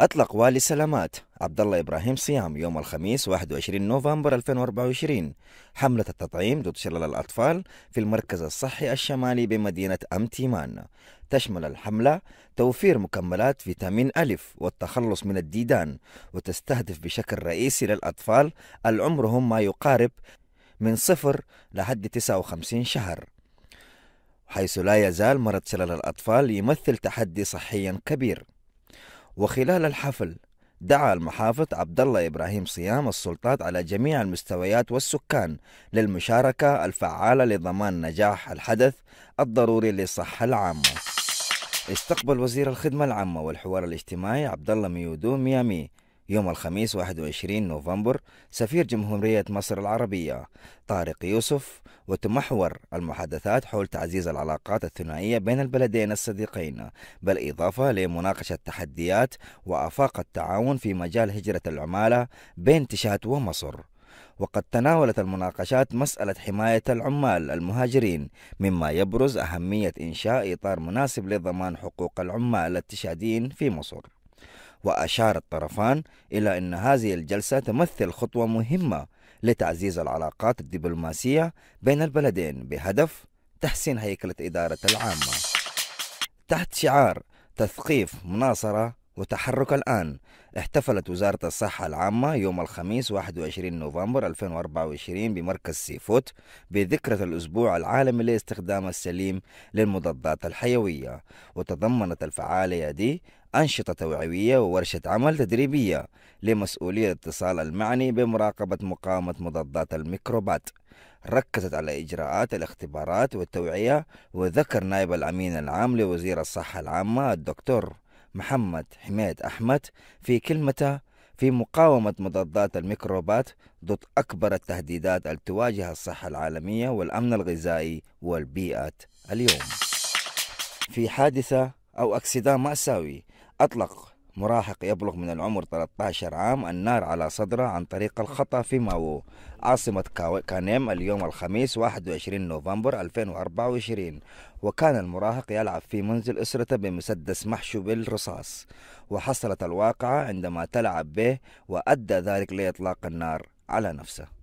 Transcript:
أطلق والي سلامات عبد الله إبراهيم صيام يوم الخميس 21 نوفمبر 2024 حملة التطعيم ضد شلل الأطفال في المركز الصحي الشمالي بمدينة أمتيمان تشمل الحملة توفير مكملات فيتامين ألف والتخلص من الديدان وتستهدف بشكل رئيسي للأطفال العمرهم ما يقارب من صفر لحد 59 شهر حيث لا يزال مرض شلل الأطفال يمثل تحدي صحيا كبير وخلال الحفل دعا المحافظ عبد الله ابراهيم صيام السلطات على جميع المستويات والسكان للمشاركه الفعاله لضمان نجاح الحدث الضروري للصحه العامه. استقبل وزير الخدمه العامه والحوار الاجتماعي عبد الله ميودو ميامي يوم الخميس 21 نوفمبر سفير جمهورية مصر العربية طارق يوسف وتمحور المحادثات حول تعزيز العلاقات الثنائية بين البلدين الصديقين بالإضافة لمناقشة تحديات وآفاق التعاون في مجال هجرة العمالة بين تشاد ومصر وقد تناولت المناقشات مسألة حماية العمال المهاجرين مما يبرز أهمية إنشاء إطار مناسب لضمان حقوق العمال التشاديين في مصر وأشار الطرفان إلى أن هذه الجلسة تمثل خطوة مهمة لتعزيز العلاقات الدبلوماسية بين البلدين بهدف تحسين هيكلة إدارة العامة تحت شعار تثقيف مناصرة وتحرك الآن احتفلت وزارة الصحة العامة يوم الخميس 21 نوفمبر 2024 بمركز سيفوت بذكرى الأسبوع العالمي لاستخدام السليم للمضادات الحيوية وتضمنت الفعالية دي أنشطة توعوية وورشة عمل تدريبية لمسؤولي الاتصال المعني بمراقبة مقاومة مضادات الميكروبات ركزت على إجراءات الاختبارات والتوعية وذكر نائب الأمين العام لوزير الصحة العامة الدكتور محمد حميد أحمد في كلمته في مقاومة مضادات الميكروبات ضد أكبر التهديدات التي تواجه الصحة العالمية والأمن الغذائي والبيئة اليوم في حادثة أو أكسدة مأساوي أطلق مراهق يبلغ من العمر 13 عام النار على صدره عن طريق الخطأ في ماوو عاصمة كانيم اليوم الخميس 21 نوفمبر 2024 وكان المراهق يلعب في منزل أسرته بمسدس محشو بالرصاص وحصلت الواقعة عندما تلعب به وأدى ذلك لإطلاق النار على نفسه